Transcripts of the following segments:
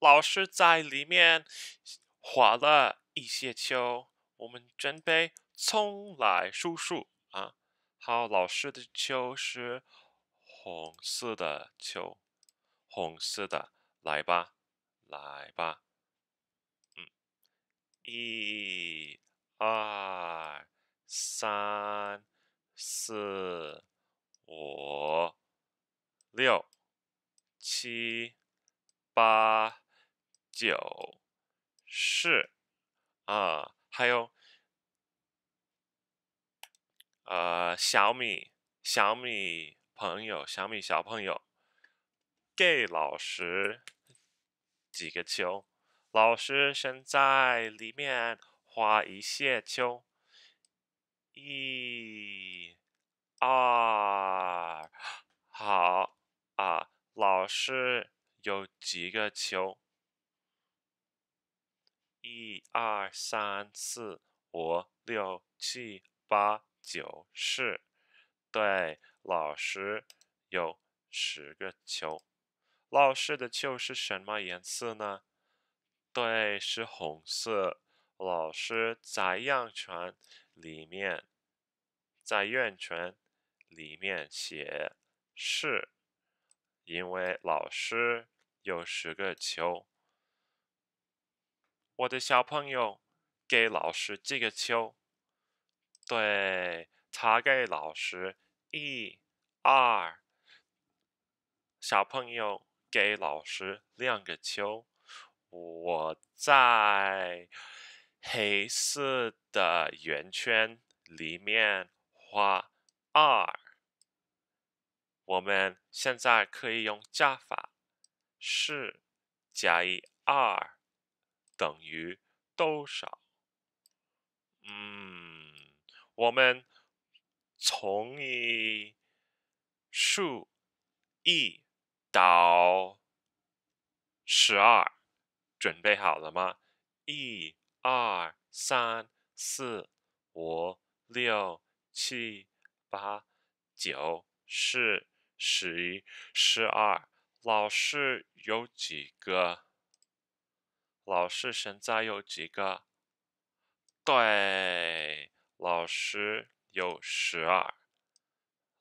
老师在里面画了一些球，我们准备从来数数啊。好，老师的球是红色的球，红色的，来吧，来吧，嗯，一、二、三、四、五、六、七、八。九，是，啊，还有，呃，小米，小米朋友，小米小朋友，给老师几个球，老师先在里面画一些球，一，二，好啊，老师有几个球？一二三四五六七八九十，对，老师有十个球。老师的球是什么颜色呢？对，是红色。老师在样圈里面，在圆圈里面写“是”，因为老师有十个球。我的小朋友给老师这个球，对，他给老师一、二。小朋友给老师两个球，我在黑色的圆圈里面画二。我们现在可以用加法，四加一二。等于多少？嗯，我们从一数一到十二，准备好了吗？一、二、三、四、五、六、七、八、九、十、十一、十二。老师有几个？老师现在有几个？对，老师有十二。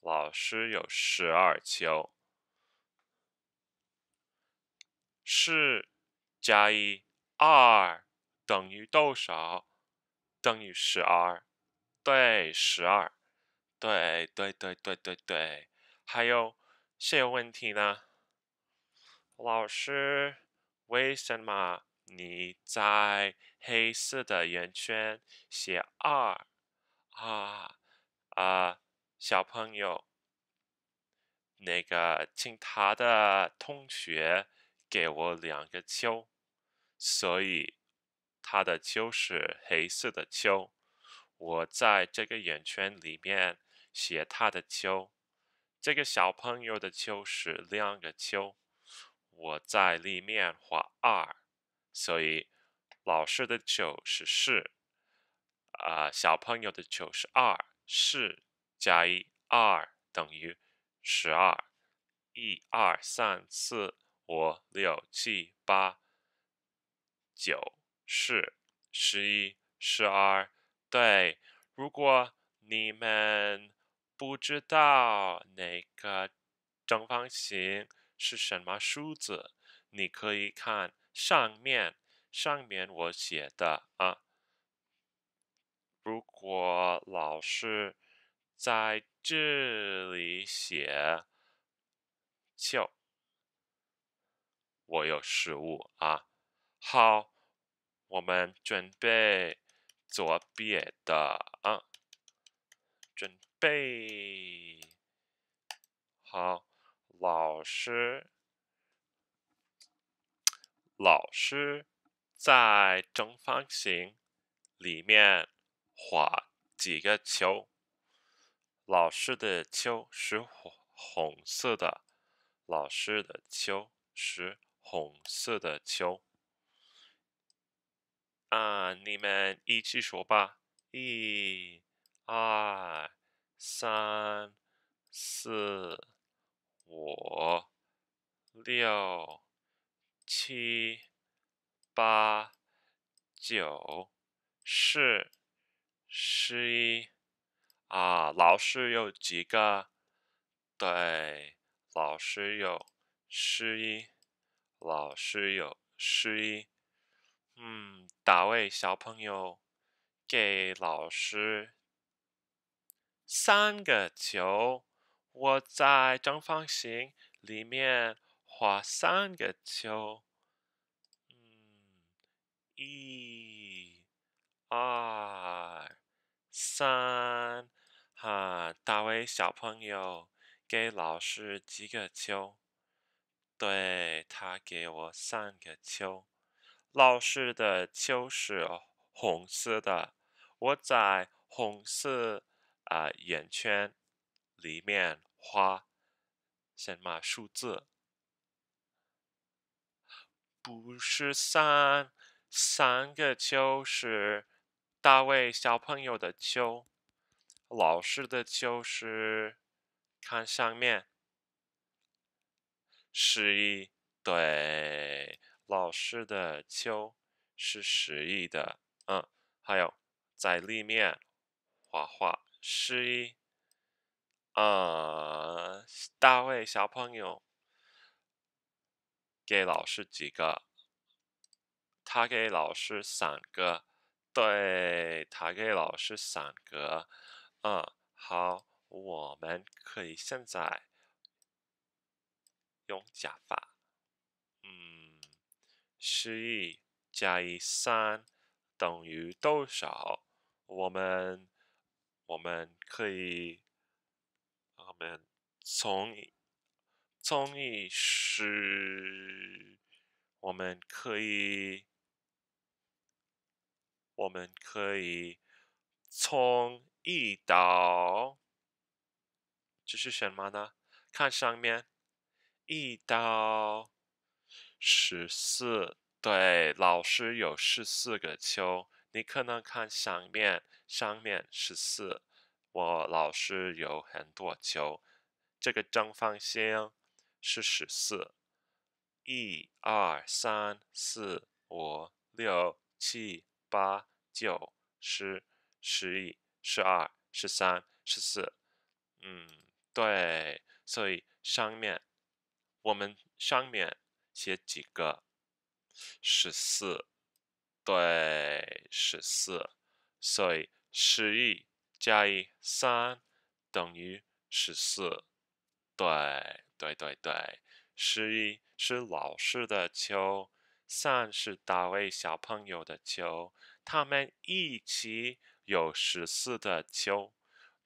老师有十二球，是加一，二等于多少？等于十二。对，十二。对，对，对，对，对，对。还有谁有问题呢？老师，为什么？你在黑色的圆圈写二，啊啊，小朋友，那个请他的同学给我两个球，所以他的球是黑色的球。我在这个圆圈里面写他的球。这个小朋友的球是两个球，我在里面画二。所以老师的九是四，啊，小朋友的九是二，四加一，二等于十二，一二三四五六七八九十十一十二。对，如果你们不知道哪个正方形是什么数字。你可以看上面，上面我写的啊。如果老师在这里写，就我有失误啊。好，我们准备左边的啊，准备。好，老师。老师在正方形里面画几个球？老师的球是红红色的，老师的球是红色的球。啊，你们一起说吧：一、二、三、四、五、六。七、八、九、十、十一啊！老师有几个？对，老师有十一，老师有十一。嗯，哪位小朋友给老师三个球，我在正方形里面。画三个球，嗯，一、二、三，哈，大卫小朋友给老师几个球？对，他给我三个球。老师的球是红色的，我在红色啊眼圈里面画什么数字？不是三三个球是大卫小朋友的球，老师的球是看上面十一对老师的球是十一的，嗯，还有在里面画画十一，啊，大卫小朋友。给老师几个，他给老师三个，对，他给老师三个，嗯，好，我们可以现在用加法，嗯，十一加一三等于多少？我们我们可以我们从从一是我们可以，我们可以从一到这是什么呢？看上面一到十四，对，老师有十四个球。你可能看上面，上面十四，我老师有很多球。这个正方形。是十四，一二三四五六七八九十十一十二十三十四，嗯，对，所以上面我们上面写几个十四，对，十四，所以十一加一三等于十四。对对对对，十一是老师的球，三是大卫小朋友的球，他们一起有十四个球，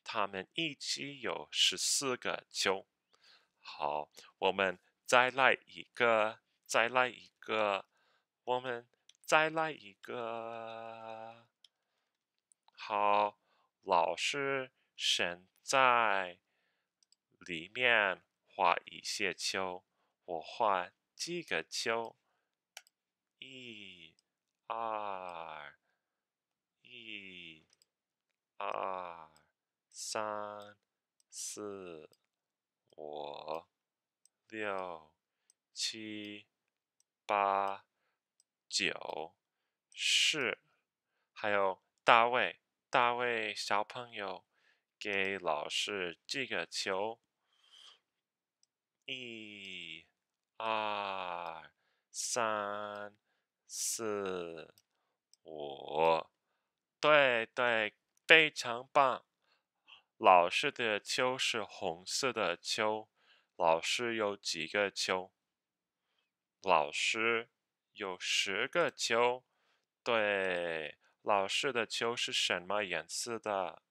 他们一起有十四个球。好，我们再来一个，再来一个，我们再来一个。好，老师现在。里面画一些球，我画几个球？一、二、一、二、三、四、五、六、七、八、九、十。还有大卫，大卫小朋友，给老师几个球？一、二、三、四、五，对对，非常棒。老师的球是红色的球，老师有几个球？老师有十个球。对，老师的球是什么颜色的？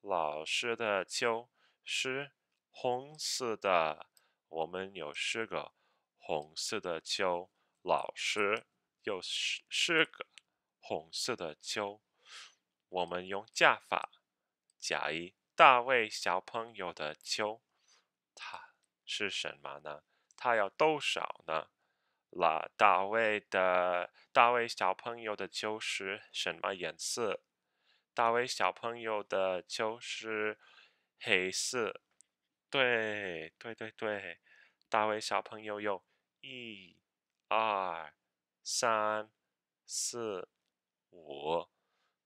老师的球是红色的。我们有十个红色的球，老师有十十个红色的球。我们用加法加一大卫小朋友的球，它是什么呢？它要多少呢？那大卫的大卫小朋友的球是什么颜色？大卫小朋友的球是黑色。对对对对，大卫小朋友有，一、二、三、四、五，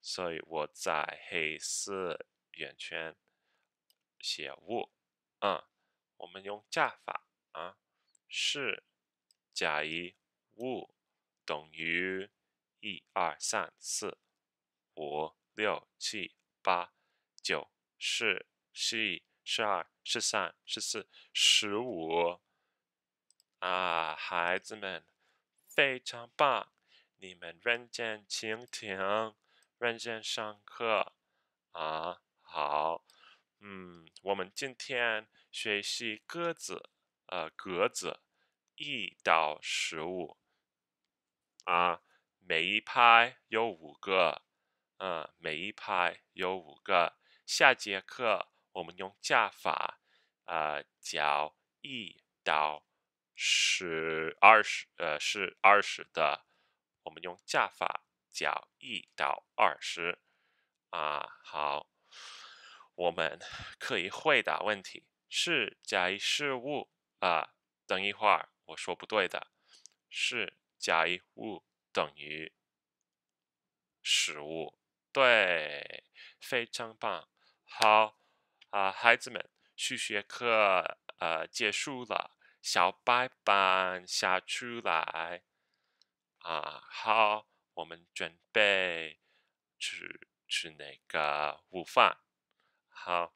所以我在黑色圆圈写五。嗯，我们用加法啊，是加一五等于一二三四五六七八九十十一十二。十三、十四、十五，啊，孩子们，非常棒！你们认真倾听，认真上课，啊，好，嗯，我们今天学习鸽子，呃，格子一到十五，啊，每一拍有五个，嗯，每一拍有五个，下节课。我们用加法，啊，角一到十二十，呃，是二十的。我们用加法角一到二十，啊，好，我们可以回答问题是加一十五啊。等一会儿我说不对的，是加一五等于十五。对，非常棒，好。啊，孩子们，数学课呃结束了，小白板下出来。啊，好，我们准备去吃那个午饭。好，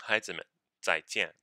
孩子们，再见。